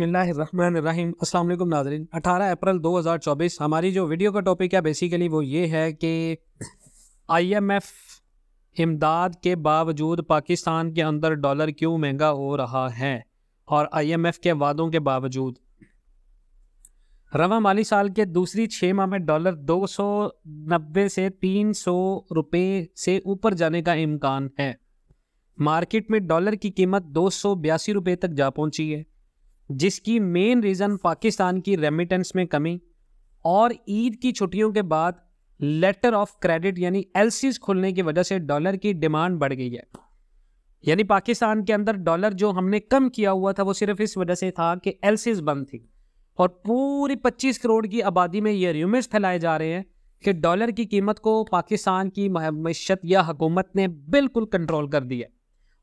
बसमीम असल वालेकुम नाजरीन 18 अप्रैल 2024 हमारी जो वीडियो का टॉपिक है बेसिकली वो ये है कि आईएमएफ इमदाद के बावजूद पाकिस्तान के अंदर डॉलर क्यों महंगा हो रहा है और आईएमएफ के वादों के बावजूद रवा माली साल के दूसरी छः माह में डॉलर 290 से 300 रुपए से ऊपर जाने का इम्कान है मार्केट में डॉलर की कीमत दो सौ बयासी रुपये तक जा पहुंची है जिसकी मेन रीज़न पाकिस्तान की रेमिटेंस में कमी और ईद की छुट्टियों के बाद लेटर ऑफ क्रेडिट यानी एल खुलने की वजह से डॉलर की डिमांड बढ़ गई है यानी पाकिस्तान के अंदर डॉलर जो हमने कम किया हुआ था वो सिर्फ इस वजह से था कि एलसीज बंद थी और पूरी पच्चीस करोड़ की आबादी में ये र्यूमर्स फैलाए जा रहे हैं कि डॉलर की कीमत को पाकिस्तान की मीशत या हुकूमत ने बिल्कुल कंट्रोल कर दिया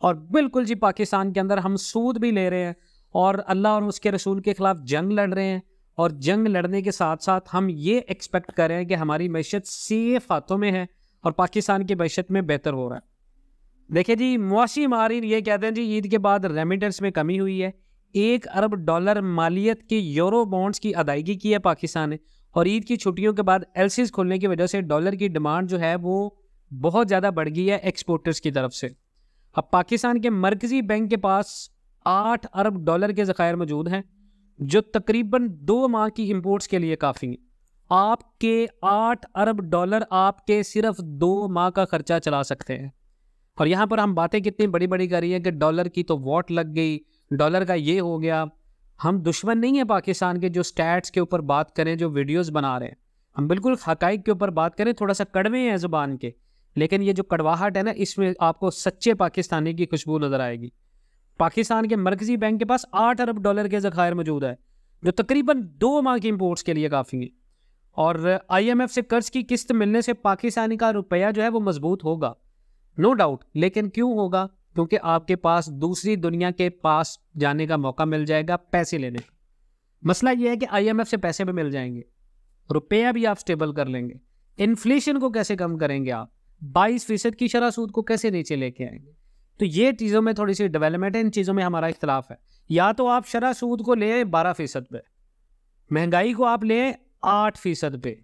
और बिल्कुल जी पाकिस्तान के अंदर हम सूद भी ले रहे हैं और अल्लाह और उसके रसूल के ख़िलाफ़ जंग लड़ रहे हैं और जंग लड़ने के साथ साथ हम ये एक्सपेक्ट कर रहे हैं कि हमारी मीशत सेफ हाथों में है और पाकिस्तान की मीशत में बेहतर हो रहा है देखिए जी मुआशी माहरीन ये कहते हैं जी ईद के बाद रेमिटेंस में कमी हुई है एक अरब डॉलर मालियत के यूरो बॉन्ड्स की अदायगी की है पाकिस्तान ने और ईद की छुट्टियों के बाद एलसीज खोलने की वजह से डॉलर की डिमांड जो है वो बहुत ज़्यादा बढ़ गई है एक्सपोर्टर्स की तरफ से अब पाकिस्तान के मरकज़ी बैंक के पास आठ अरब डॉलर के ज़खायर मौजूद हैं जो तकरीबन दो माह की इम्पोर्ट्स के लिए काफ़ी हैं आपके आठ अरब डॉलर आपके सिर्फ दो माह का खर्चा चला सकते हैं और यहाँ पर हम बातें कितनी बड़ी बड़ी कर रही हैं कि डॉलर की तो वॉट लग गई डॉलर का ये हो गया हम दुश्मन नहीं है पाकिस्तान के जो स्टैट्स के ऊपर बात करें जो वीडियोस बना रहे हैं हम बिल्कुल हकाइक के ऊपर बात करें थोड़ा सा कड़वे हैं ज़ुबान के लेकिन ये जो कड़वाहट है ना इसमें आपको सच्चे पाकिस्तानी की खुशबू नज़र आएगी पाकिस्तान के मरकजी बैंक के पास आठ अरब डॉलर के जखायर मौजूद है जो तकरीबन दो माह की इम्पोर्ट्स के लिए काफ़ी है और आईएमएफ से कर्ज की किस्त मिलने से पाकिस्तान का रुपया जो है वो मजबूत होगा नो no डाउट लेकिन क्यों होगा क्योंकि आपके पास दूसरी दुनिया के पास जाने का मौका मिल जाएगा पैसे लेने मसला यह है कि आईएमएफ से पैसे भी मिल जाएंगे रुपया भी आप स्टेबल कर लेंगे इन्फ्लेशन को कैसे कम करेंगे आप बाईस फीसद की शराह सूद को कैसे नीचे लेके आएंगे तो ये चीज़ों में थोड़ी सी डेवलपमेंट है इन चीज़ों में हमारा इख्तलाफ है या तो आप शरा सूद को लें बारह फ़ीसद पर महंगाई को आप लें आठ फ़ीसद पे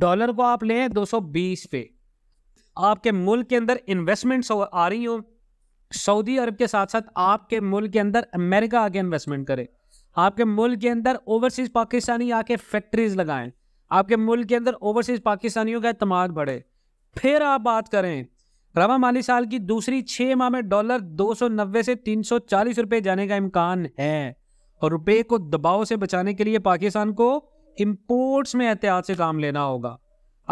डॉलर को आप लें दो सौ बीस पे आपके मुल्क के अंदर इन्वेस्टमेंट्स आ रही हो सऊदी अरब के साथ साथ आपके मुल्क के अंदर अमेरिका आके इन्वेस्टमेंट करें आपके मुल्क के अंदर ओवरसीज़ पाकिस्तानी आके फैक्ट्रीज लगाएं आपके मुल्क के अंदर ओवरसीज़ पाकिस्तानियों का अतमाद बढ़े फिर आप बात करें रवा माली साल की दूसरी छह माह में डॉलर 290 से 340 रुपए जाने का इम्कान है और रुपए को दबाव से बचाने के लिए पाकिस्तान को इम्पोर्ट्स में एहतियात से काम लेना होगा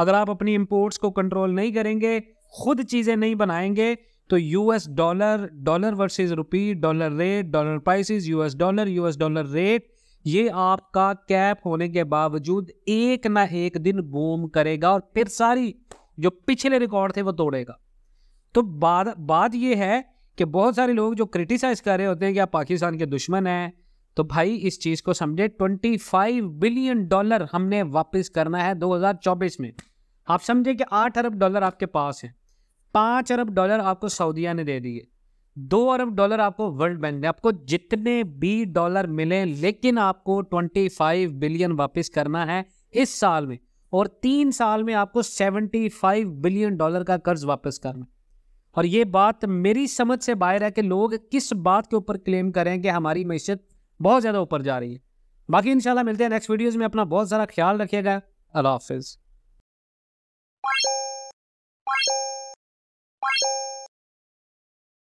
अगर आप अपनी इम्पोर्ट्स को कंट्रोल नहीं करेंगे खुद चीज़ें नहीं बनाएंगे तो US dollar dollar versus rupee dollar rate dollar prices US dollar US dollar rate ये आपका कैप होने के बावजूद एक ना एक दिन बूम करेगा और फिर सारी जो पिछले रिकॉर्ड थे वो तोड़ेगा तो बात बात ये है कि बहुत सारे लोग जो क्रिटिसाइज कर रहे होते हैं कि आप पाकिस्तान के दुश्मन हैं तो भाई इस चीज़ को समझे 25 बिलियन डॉलर हमने वापस करना है 2024 में आप समझे कि 8 अरब डॉलर आपके पास हैं 5 अरब डॉलर आपको सऊदिया ने दे दिए दो अरब डॉलर आपको वर्ल्ड बैंक ने आपको जितने भी डॉलर मिले लेकिन आपको 25 बिलियन वापस करना है इस साल में और तीन साल में आपको 75 बिलियन डॉलर का कर्ज वापस करना है और ये बात मेरी समझ से बाहर है कि लोग किस बात के ऊपर क्लेम करें कि हमारी मीशत बहुत ज़्यादा ऊपर जा रही है बाकी इंशाल्लाह मिलते हैं नेक्स्ट वीडियोज़ में अपना बहुत सारा ख्याल रखिएगा अल्लाह हाफिज़